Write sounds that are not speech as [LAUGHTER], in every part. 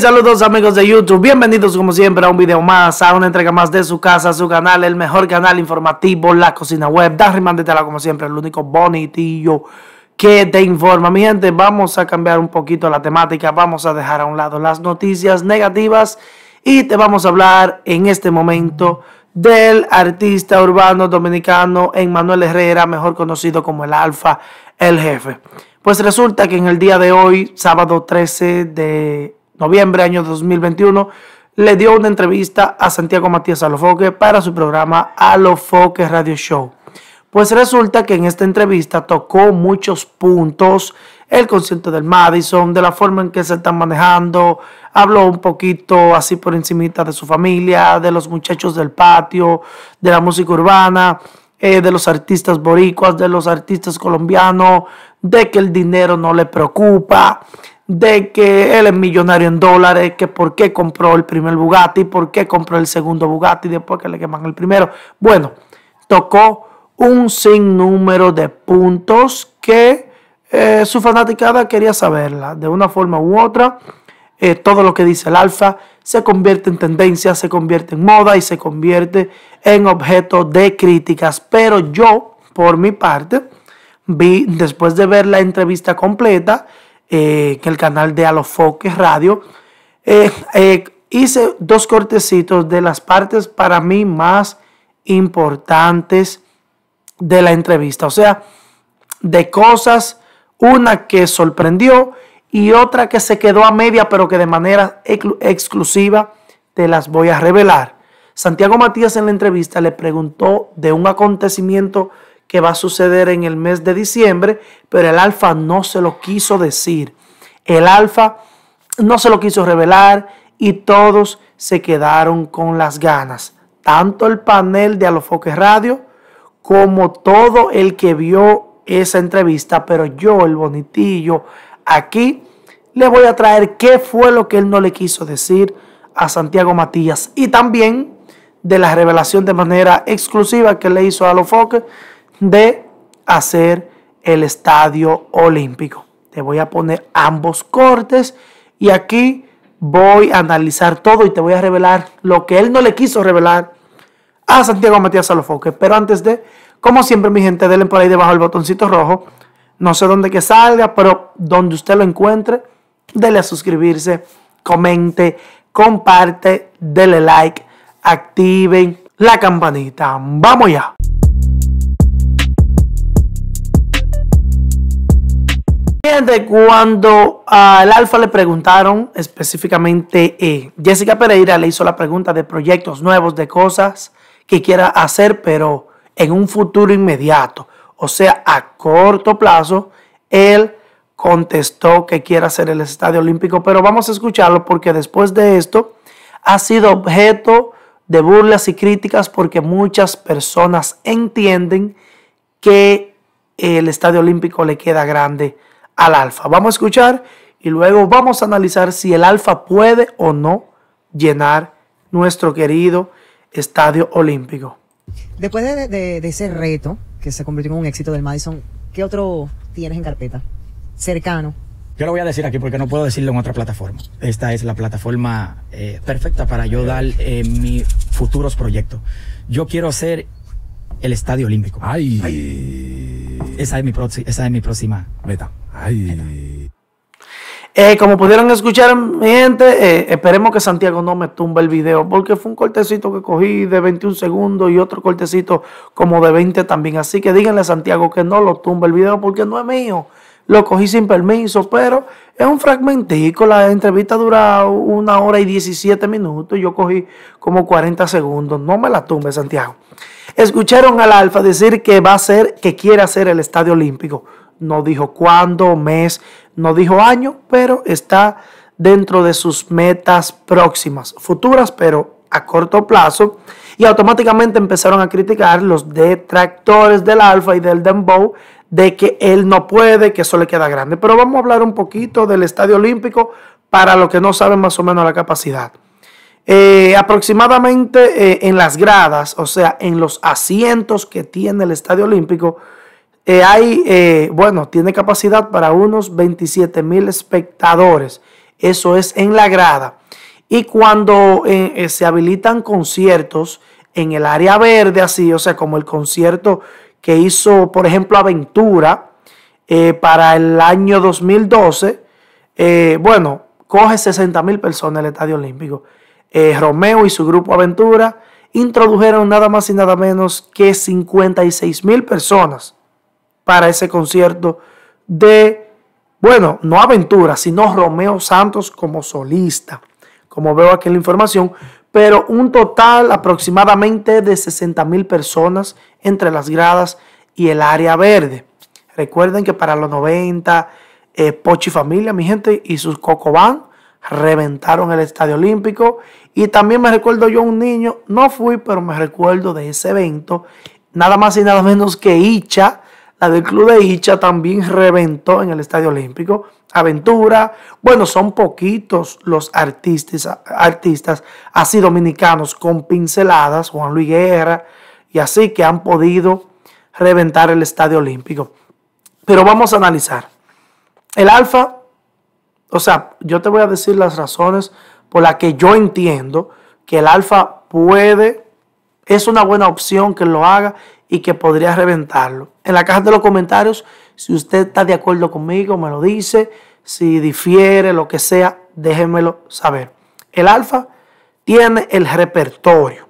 saludos amigos de YouTube, bienvenidos como siempre a un video más, a una entrega más de su casa, su canal, el mejor canal informativo, la cocina web, Darry Mandetela como siempre, el único bonitillo que te informa. Mi gente, vamos a cambiar un poquito la temática, vamos a dejar a un lado las noticias negativas y te vamos a hablar en este momento del artista urbano dominicano Emmanuel Herrera, mejor conocido como el Alfa, el jefe. Pues resulta que en el día de hoy, sábado 13 de noviembre año 2021, le dio una entrevista a Santiago Matías Alofoque para su programa Alofoque Radio Show. Pues resulta que en esta entrevista tocó muchos puntos, el concierto del Madison, de la forma en que se están manejando, habló un poquito así por encimita de su familia, de los muchachos del patio, de la música urbana, eh, de los artistas boricuas, de los artistas colombianos, de que el dinero no le preocupa, de que él es millonario en dólares, que por qué compró el primer Bugatti, por qué compró el segundo Bugatti después que le queman el primero. Bueno, tocó un sinnúmero de puntos que eh, su fanaticada quería saberla. De una forma u otra, eh, todo lo que dice el alfa se convierte en tendencia, se convierte en moda y se convierte en objeto de críticas. Pero yo, por mi parte, vi después de ver la entrevista completa, que eh, el canal de Alofoque Radio. Eh, eh, hice dos cortecitos de las partes para mí más importantes de la entrevista. O sea, de cosas, una que sorprendió y otra que se quedó a media, pero que de manera exclusiva te las voy a revelar. Santiago Matías en la entrevista le preguntó de un acontecimiento que va a suceder en el mes de diciembre, pero el alfa no se lo quiso decir. El alfa no se lo quiso revelar y todos se quedaron con las ganas. Tanto el panel de Alofoque Radio como todo el que vio esa entrevista, pero yo, el bonitillo, aquí le voy a traer qué fue lo que él no le quiso decir a Santiago Matías y también de la revelación de manera exclusiva que le hizo a Alofoque de hacer el estadio olímpico. Te voy a poner ambos cortes y aquí voy a analizar todo y te voy a revelar lo que él no le quiso revelar a Santiago Matías Salofoque. Pero antes de, como siempre, mi gente, denle por ahí debajo el botoncito rojo. No sé dónde que salga, pero donde usted lo encuentre, dele a suscribirse, comente, comparte, dele like, activen la campanita. ¡Vamos ya! cuando al Alfa le preguntaron específicamente, eh, Jessica Pereira le hizo la pregunta de proyectos nuevos, de cosas que quiera hacer, pero en un futuro inmediato, o sea, a corto plazo, él contestó que quiera hacer el Estadio Olímpico, pero vamos a escucharlo porque después de esto ha sido objeto de burlas y críticas porque muchas personas entienden que el Estadio Olímpico le queda grande al alfa. Vamos a escuchar y luego vamos a analizar si el alfa puede o no llenar nuestro querido Estadio Olímpico. Después de, ese reto que se convirtió en un éxito del Madison, ¿qué otro tienes en carpeta? Cercano. Yo lo voy a decir aquí porque no puedo decirlo en otra plataforma. Esta es la plataforma eh, perfecta para yo dar eh, mis futuros proyectos. Yo quiero ser el Estadio Olímpico. Ay. esa es mi próxima meta. Eh, como pudieron escuchar, mi gente, eh, esperemos que Santiago no me tumbe el video, porque fue un cortecito que cogí de 21 segundos y otro cortecito como de 20 también. Así que díganle a Santiago que no lo tumba el video, porque no es mío. Lo cogí sin permiso, pero es un fragmentico. La entrevista dura una hora y 17 minutos yo cogí como 40 segundos. No me la tumbe, Santiago. Escucharon al Alfa decir que va a ser, que quiere hacer el Estadio Olímpico no dijo cuándo, mes, no dijo año, pero está dentro de sus metas próximas, futuras, pero a corto plazo. Y automáticamente empezaron a criticar los detractores del alfa y del dembow de que él no puede, que eso le queda grande. Pero vamos a hablar un poquito del Estadio Olímpico para los que no saben más o menos la capacidad. Eh, aproximadamente eh, en las gradas, o sea, en los asientos que tiene el Estadio Olímpico, eh, hay, eh, bueno, tiene capacidad para unos 27 mil espectadores. Eso es en la grada. Y cuando eh, se habilitan conciertos en el área verde, así, o sea, como el concierto que hizo, por ejemplo, Aventura para el año 2012, bueno, coge 60 mil personas el Estadio Olímpico. Romeo y su grupo Aventura introdujeron nada más y nada menos que 56 mil personas para ese concierto de, bueno, no Aventura, sino Romeo Santos como solista, como veo aquí en la información, pero un total aproximadamente de 60 mil personas entre las gradas y el área verde. Recuerden que para los 90, eh, Pochi Familia, mi gente, y sus Cocobán reventaron el Estadio Olímpico. Y también me recuerdo yo un niño, no fui, pero me recuerdo de ese evento, nada más y nada menos que Icha la del Club de Hicha también reventó en el Estadio Olímpico. Aventura. Bueno, son poquitos los artistas, artistas así dominicanos con pinceladas, Juan Luis Guerra, y así que han podido reventar el Estadio Olímpico. Pero vamos a analizar. El Alfa, o sea, yo te voy a decir las razones por las que yo entiendo que el Alfa puede, es una buena opción que lo haga y que podría reventarlo. En la caja de los comentarios, si usted está de acuerdo conmigo, me lo dice. Si difiere, lo que sea, déjenmelo saber. El alfa tiene el repertorio.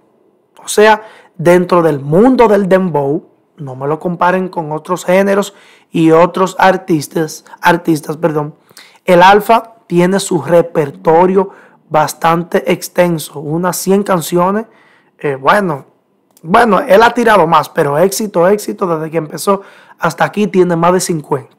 O sea, dentro del mundo del dembow, no me lo comparen con otros géneros y otros artistas, artistas, perdón. El alfa tiene su repertorio bastante extenso, unas 100 canciones. Eh, bueno, bueno, él ha tirado más, pero éxito, éxito, desde que empezó hasta aquí tiene más de 50.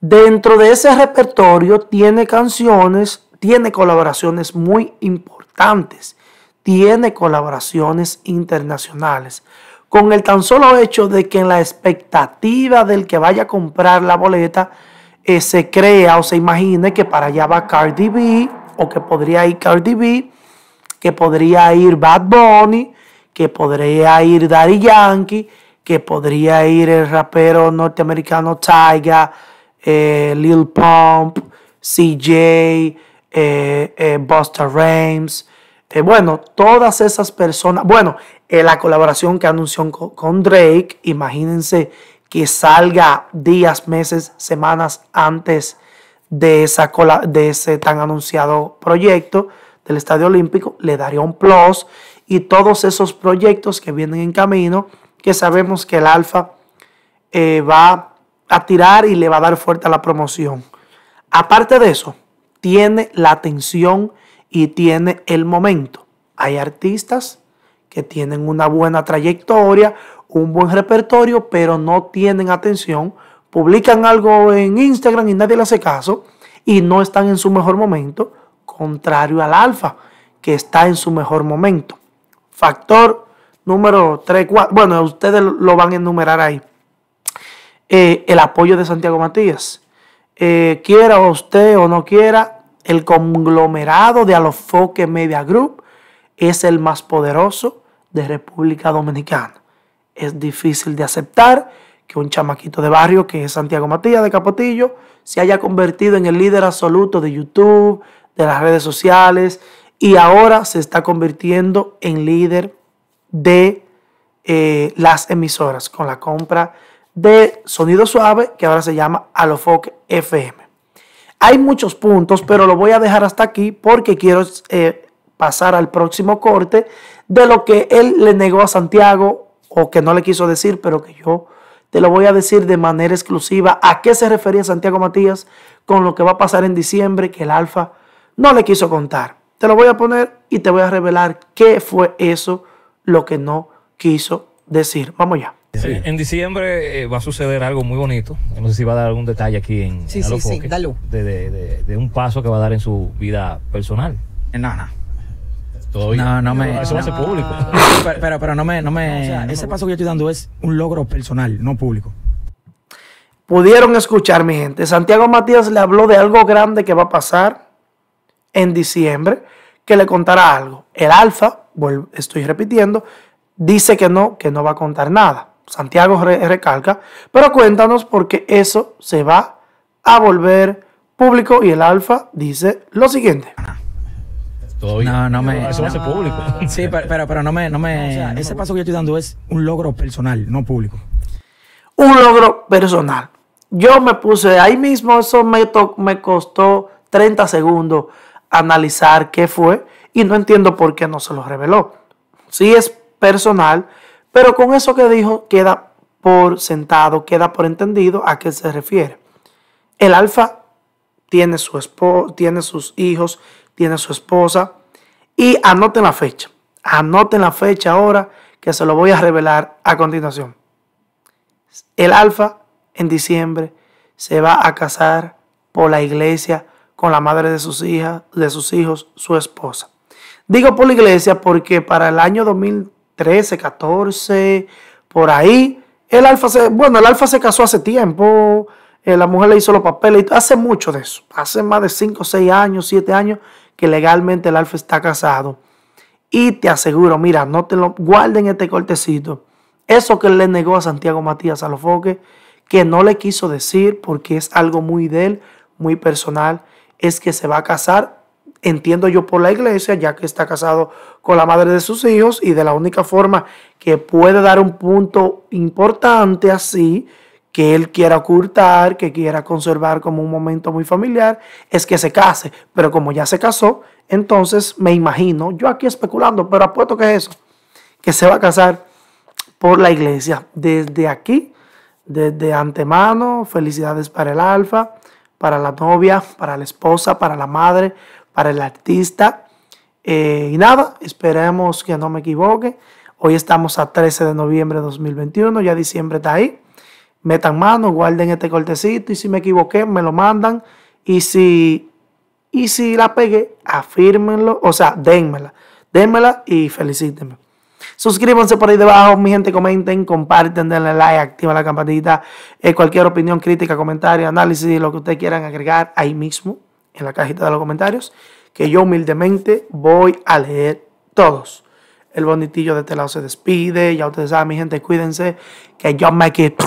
Dentro de ese repertorio tiene canciones, tiene colaboraciones muy importantes, tiene colaboraciones internacionales. Con el tan solo hecho de que en la expectativa del que vaya a comprar la boleta, eh, se crea o se imagine que para allá va Cardi B, o que podría ir Cardi B, que podría ir Bad Bunny, que podría ir Daddy Yankee, que podría ir el rapero norteamericano Tyga, eh, Lil Pump, CJ, eh, eh, Buster Rhymes. Eh, bueno, todas esas personas. Bueno, eh, la colaboración que anunció con, Drake, imagínense que salga días, meses, semanas antes de, esa de ese tan anunciado proyecto del Estadio Olímpico, le daría un plus y todos esos proyectos que vienen en camino, que sabemos que el Alfa eh, va a tirar y le va a dar fuerte a la promoción. Aparte de eso, tiene la atención y tiene el momento. Hay artistas que tienen una buena trayectoria, un buen repertorio, pero no tienen atención, publican algo en Instagram y nadie le hace caso y no están en su mejor momento, contrario al alfa, que está en su mejor momento factor número 3, 4. Bueno, ustedes lo van a enumerar ahí. Eh, el apoyo de Santiago Matías. Eh, quiera usted o no quiera, el conglomerado de Alofoque Media Group es el más poderoso de República Dominicana. Es difícil de aceptar que un chamaquito de barrio que es Santiago Matías de Capotillo se haya convertido en el líder absoluto de YouTube, de las redes sociales, y ahora se está convirtiendo en líder de eh, las emisoras con la compra de Sonido Suave, que ahora se llama Alofoque FM. Hay muchos puntos, pero lo voy a dejar hasta aquí porque quiero eh, pasar al próximo corte de lo que él le negó a Santiago o que no le quiso decir, pero que yo te lo voy a decir de manera exclusiva a qué se refería Santiago Matías con lo que va a pasar en diciembre que el Alfa no le quiso contar. Te lo voy a poner y te voy a revelar qué fue eso lo que no quiso decir. Vamos ya. En diciembre eh, va a suceder algo muy bonito. No sé si va a dar algún detalle aquí en sí, sí, sí, De, un paso que va a dar en su vida personal. Eh, no, no. No, no Eso va a ser público. [LAUGHS] Pero, pero, no me. No me o sea, ese paso que yo estoy dando es un logro personal, no público. Pudieron escuchar, mi gente. Santiago Matías le habló de algo grande que va a pasar en diciembre que le contará algo. El alfa, estoy repitiendo, dice que no, que no va a contar nada. Santiago recalca, pero cuéntanos porque eso se va a volver público y el alfa dice lo siguiente. No, no me. Eso va a público. Sí, pero, [LAUGHS] no me. ese paso que yo estoy dando es un logro personal, no público. Un logro personal. Yo me puse ahí mismo, eso me, me costó 30 segundos analizar qué fue y no entiendo por qué no se lo reveló. Sí es personal, pero con eso que dijo queda por sentado, queda por entendido a qué se refiere. El alfa tiene, su tiene sus hijos, tiene su esposa y anoten la fecha. Anoten la fecha ahora que se lo voy a revelar a continuación. El alfa en diciembre se va a casar por la iglesia con la madre de sus hijas, de sus hijos, su esposa. Digo por la iglesia porque para el año 2013, 14, por ahí, el alfa se, bueno, el alfa se casó hace tiempo, eh, la mujer le hizo los papeles, hace mucho de eso, hace más de 5, 6 años, 7 años que legalmente el alfa está casado. Y te aseguro, mira, no te lo guarden este cortecito. Eso que le negó a Santiago Matías Alofoque, que no le quiso decir porque es algo muy de él, muy personal es que se va a casar, entiendo yo por la iglesia, ya que está casado con la madre de sus hijos y de la única forma que puede dar un punto importante así, que él quiera ocultar, que quiera conservar como un momento muy familiar, es que se case. Pero como ya se casó, entonces me imagino, yo aquí especulando, pero apuesto que es eso, que se va a casar por la iglesia. Desde aquí, desde antemano, felicidades para el Alfa para la novia, para la esposa, para la madre, para el artista. Eh, y nada, esperemos que no me equivoque. Hoy estamos a 13 de noviembre de 2021, ya diciembre está ahí. Metan mano, guarden este cortecito y si me equivoqué, me lo mandan. Y si, y si la pegué, afírmenlo, o sea, démela, démela y felicítenme. Suscríbanse por ahí debajo, mi gente, comenten, comparten, denle like, activa la campanita. Eh, cualquier opinión, crítica, comentario, análisis, lo que ustedes quieran agregar ahí mismo en la cajita de los comentarios, que yo humildemente voy a leer todos. El bonitillo de este lado se despide. Ya ustedes saben, mi gente, cuídense. Que yo me quito.